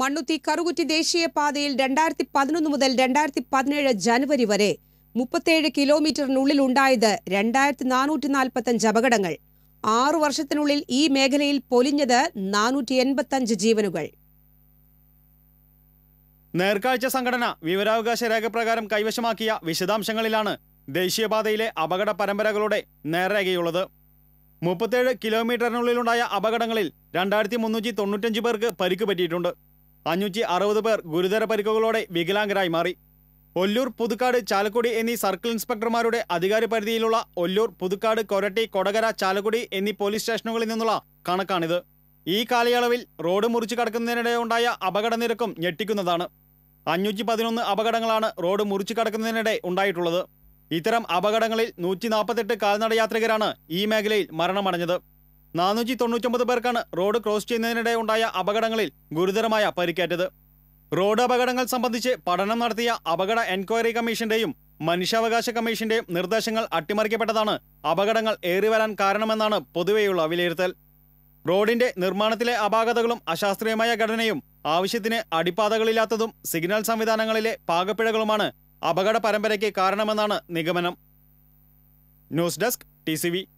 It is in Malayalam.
മണ്ണുത്തി കറുകുറ്റി ദേശീയപാതയിൽ രണ്ടായിരത്തി പതിനൊന്ന് മുതൽ രണ്ടായിരത്തി പതിനേഴ് ജനുവരി വരെ മുപ്പത്തേഴ് കിലോമീറ്ററിനുള്ളിൽ ഉണ്ടായത് രണ്ടായിരത്തി നാനൂറ്റി നാൽപ്പത്തഞ്ച് അപകടങ്ങൾ ആറു വർഷത്തിനുള്ളിൽ ഈ മേഖലയിൽ പൊലിഞ്ഞത് നാനൂറ്റി എൺപത്തഞ്ച് ജീവനുകൾ നേർക്കാഴ്ച സംഘടന വിവരാവകാശ രേഖപ്രകാരം കൈവശമാക്കിയ വിശദാംശങ്ങളിലാണ് ദേശീയപാതയിലെ അപകട പരമ്പരകളുടെ നേർരേഖയുള്ളത് മുപ്പത്തേഴ് കിലോമീറ്ററിനുള്ളിലുണ്ടായ അപകടങ്ങളിൽ രണ്ടായിരത്തി മുന്നൂറ്റി തൊണ്ണൂറ്റഞ്ച് പേർക്ക് പരിക്ക് പറ്റിയിട്ടുണ്ട് അഞ്ഞൂറ്റി അറുപത് പേർ ഗുരുതര പരിക്കുകളോടെ വികലാംഗരായി മാറി ഒല്ലൂർ പുതുക്കാട് ചാലക്കുടി എന്നീ സർക്കിൾ ഇൻസ്പെക്ടർമാരുടെ അധികാര പരിധിയിലുള്ള ഒല്ലൂർ പുതുക്കാട് കൊരട്ടി കൊടകര ചാലക്കുടി എന്നീ പോലീസ് സ്റ്റേഷനുകളിൽ നിന്നുള്ള കണക്കാണിത് ഈ കാലയളവിൽ റോഡ് മുറിച്ചു കടക്കുന്നതിനിടെ ഉണ്ടായ അപകട നിരക്കും ഞെട്ടിക്കുന്നതാണ് അഞ്ഞൂറ്റി പതിനൊന്ന് അപകടങ്ങളാണ് റോഡ് മുറിച്ചു കടക്കുന്നതിനിടെ ഉണ്ടായിട്ടുള്ളത് ഇത്തരം അപകടങ്ങളിൽ നൂറ്റി നാൽപ്പത്തെട്ട് കാൽനട യാത്രികരാണ് ഈ മേഖലയിൽ മരണമടഞ്ഞത് നാനൂറ്റി തൊണ്ണൂറ്റൊമ്പത് പേർക്കാണ് റോഡ് ക്രോസ് ചെയ്യുന്നതിനിടെ ഉണ്ടായ അപകടങ്ങളിൽ ഗുരുതരമായ പരിക്കേറ്റത് റോഡ് അപകടങ്ങൾ സംബന്ധിച്ച് പഠനം നടത്തിയ അപകട എൻക്വയറി കമ്മീഷന്റെയും മനുഷ്യാവകാശ കമ്മീഷന്റെയും നിർദ്ദേശങ്ങൾ അട്ടിമറിക്കപ്പെട്ടതാണ് അപകടങ്ങൾ ഏറിവരാൻ കാരണമെന്നാണ് പൊതുവെയുള്ള വിലയിരുത്തൽ റോഡിന്റെ നിർമ്മാണത്തിലെ അപാകതകളും അശാസ്ത്രീയമായ ഘടനയും ആവശ്യത്തിന് അടിപ്പാതകളില്ലാത്തതും സിഗ്നൽ സംവിധാനങ്ങളിലെ പാകപ്പിഴകളുമാണ് അപകട പരമ്പരയ്ക്ക് കാരണമെന്നാണ് നിഗമനം ന്യൂസ് ഡെസ്ക് ടി